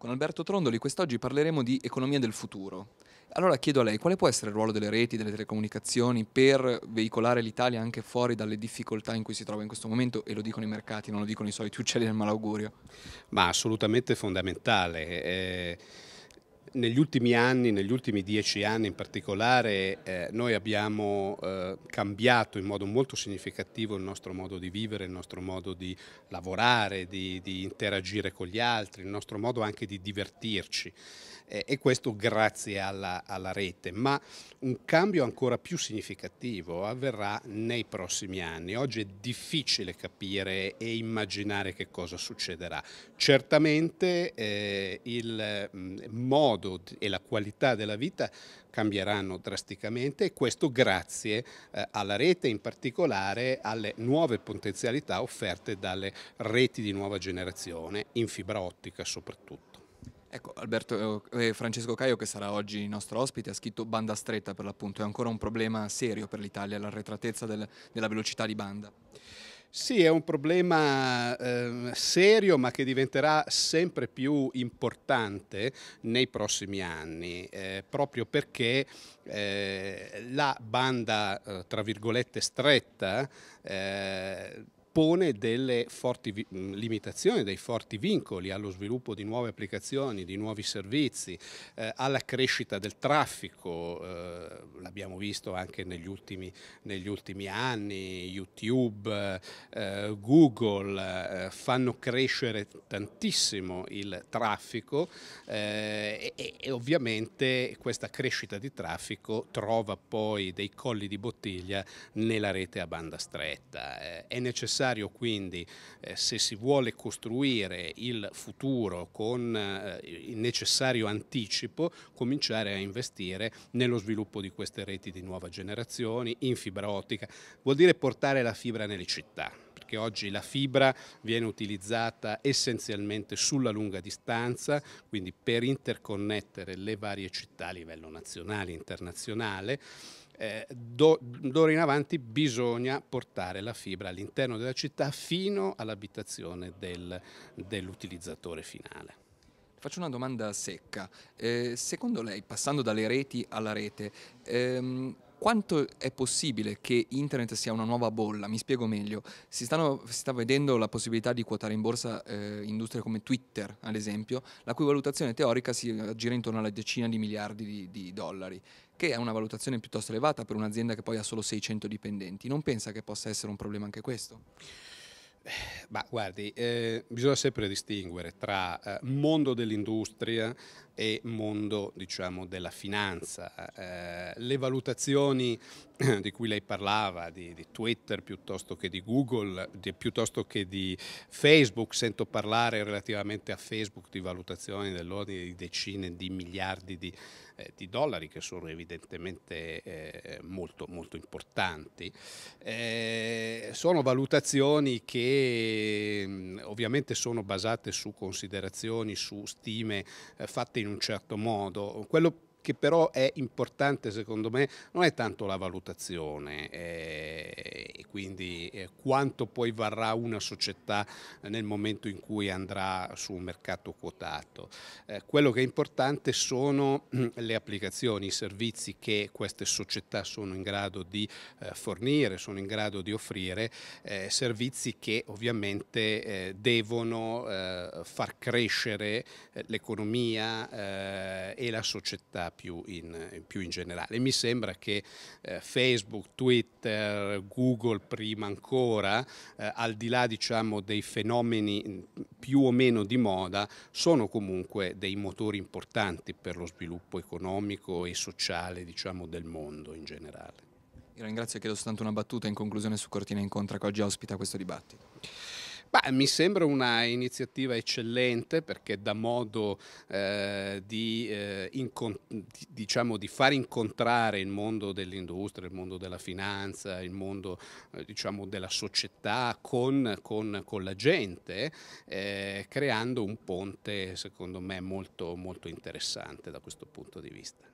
Con Alberto Trondoli quest'oggi parleremo di economia del futuro. Allora chiedo a lei quale può essere il ruolo delle reti, delle telecomunicazioni per veicolare l'Italia anche fuori dalle difficoltà in cui si trova in questo momento e lo dicono i mercati, non lo dicono i soliti uccelli del malaugurio. Ma assolutamente fondamentale. Eh negli ultimi anni, negli ultimi dieci anni in particolare, eh, noi abbiamo eh, cambiato in modo molto significativo il nostro modo di vivere, il nostro modo di lavorare, di, di interagire con gli altri, il nostro modo anche di divertirci eh, e questo grazie alla, alla, rete. Ma un cambio ancora più significativo avverrà nei prossimi anni. Oggi è difficile capire e immaginare che cosa succederà. Certamente eh, il mm, modo modo e la qualità della vita cambieranno drasticamente e questo grazie eh, alla rete, in particolare alle nuove potenzialità offerte dalle reti di nuova generazione, in fibra ottica soprattutto. Ecco, Alberto, eh, eh Francesco Caio, che sarà oggi il nostro ospite, ha scritto banda stretta per l'appunto, è ancora un problema serio per l'Italia, l'arretratezza del, della velocità di banda. Sì, è un problema eh, serio ma che diventerà sempre più importante nei prossimi anni, eh, proprio perché eh, la banda, eh, tra virgolette, stretta eh, pone delle forti mm, limitazioni, dei forti vincoli allo sviluppo di nuove applicazioni, di nuovi servizi, eh, alla crescita del traffico, eh, l'abbiamo visto anche negli ultimi, negli ultimi anni, YouTube, eh, Google eh, fanno crescere tantissimo il traffico eh, e, e ovviamente questa crescita di traffico trova poi dei colli di bottiglia nella rete a banda stretta. Eh, è necessario necessario quindi, eh, se si vuole costruire il futuro con eh, il necessario anticipo, cominciare a investire nello sviluppo di queste reti di nuova generazione, in fibra ottica, vuol dire portare la fibra nelle città perché oggi la fibra viene utilizzata essenzialmente sulla lunga distanza, quindi per interconnettere le varie città a livello nazionale internazionale eh, d'ora in avanti bisogna portare la fibra all'interno della città fino all'abitazione del, dell'utilizzatore finale. Faccio una domanda secca. Eh, secondo lei, passando dalle reti alla rete, ehm, quanto è possibile che internet sia una nuova bolla? Mi spiego meglio. Si, stanno, si sta vedendo la possibilità di quotare in borsa eh, industrie come Twitter, ad esempio, la cui valutazione teorica si aggira intorno alla decina di miliardi di, di dollari che è una valutazione piuttosto elevata per un'azienda che poi ha solo 600 dipendenti. Non pensa che possa essere un problema anche questo? Ma guardi, eh, bisogna sempre distinguere tra eh, mondo dell'industria, e mondo diciamo, della finanza. Eh, le valutazioni eh, di cui lei parlava, di, di Twitter piuttosto che di Google, di, piuttosto che di Facebook, sento parlare relativamente a Facebook di valutazioni dell'ordine di decine di miliardi di, eh, di dollari che sono evidentemente eh, molto, molto importanti. Eh, sono valutazioni che mm, ovviamente sono basate su considerazioni, su stime eh, fatte in un certo modo. Quello che però è importante secondo me non è tanto la valutazione, è quindi eh, quanto poi varrà una società eh, nel momento in cui andrà su un mercato quotato. Eh, quello che è importante sono mm, le applicazioni, i servizi che queste società sono in grado di eh, fornire, sono in grado di offrire, eh, servizi che ovviamente eh, devono far crescere l'economia e la società più in, più in generale. Mi sembra che Facebook, Twitter, Google, prima ancora, eh, al di là diciamo, dei fenomeni mm, più o meno di moda, sono comunque dei motori importanti per lo sviluppo economico e sociale diciamo, del mondo in generale. Io ringrazio e chiedo soltanto una battuta in conclusione su Cortina Incontra che oggi ospita questo dibattito. Beh, mi sembra una iniziativa eccellente perché dà modo eh, di, eh, incont- di, diciamo, di, far incontrare il mondo dell'industria, il mondo della finanza, il mondo eh, diciamo, della società con, con, con la gente, eh, creando un ponte secondo me molto, molto interessante da questo punto di vista.